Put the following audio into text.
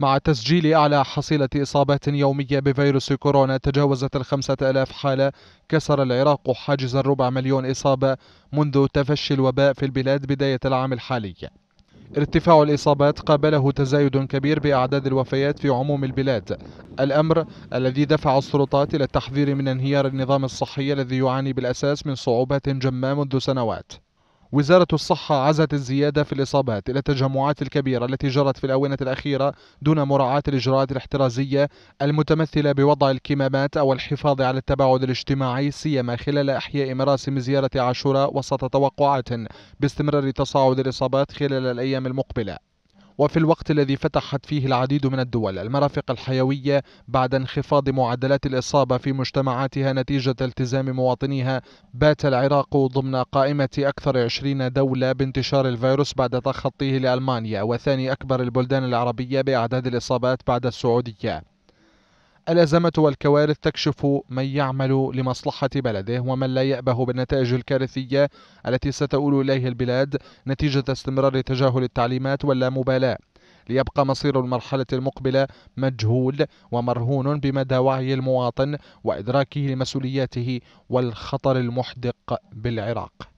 مع تسجيل أعلى حصيلة إصابات يومية بفيروس كورونا تجاوزت الخمسة ألاف حالة كسر العراق حاجز الربع مليون إصابة منذ تفشي الوباء في البلاد بداية العام الحالي ارتفاع الإصابات قابله تزايد كبير بأعداد الوفيات في عموم البلاد الأمر الذي دفع السلطات إلى التحذير من انهيار النظام الصحي الذي يعاني بالأساس من صعوبات جمة منذ سنوات وزارة الصحة عزت الزيادة في الإصابات إلى التجمعات الكبيرة التي جرت في الآونة الأخيرة دون مراعاة الإجراءات الاحترازية المتمثلة بوضع الكمامات أو الحفاظ على التباعد الاجتماعي سيما خلال أحياء مراسم زيارة عاشوراء وسط توقعات باستمرار تصاعد الإصابات خلال الأيام المقبلة وفي الوقت الذي فتحت فيه العديد من الدول المرافق الحيوية بعد انخفاض معدلات الإصابة في مجتمعاتها نتيجة التزام مواطنيها بات العراق ضمن قائمة أكثر 20 دولة بانتشار الفيروس بعد تخطيه لألمانيا وثاني أكبر البلدان العربية بأعداد الإصابات بعد السعودية الأزمة والكوارث تكشف من يعمل لمصلحة بلده ومن لا يأبه بالنتائج الكارثية التي ستؤول إليه البلاد نتيجة استمرار تجاهل التعليمات واللامبالاة ليبقى مصير المرحلة المقبلة مجهول ومرهون بمدى وعي المواطن وإدراكه لمسؤولياته والخطر المحدق بالعراق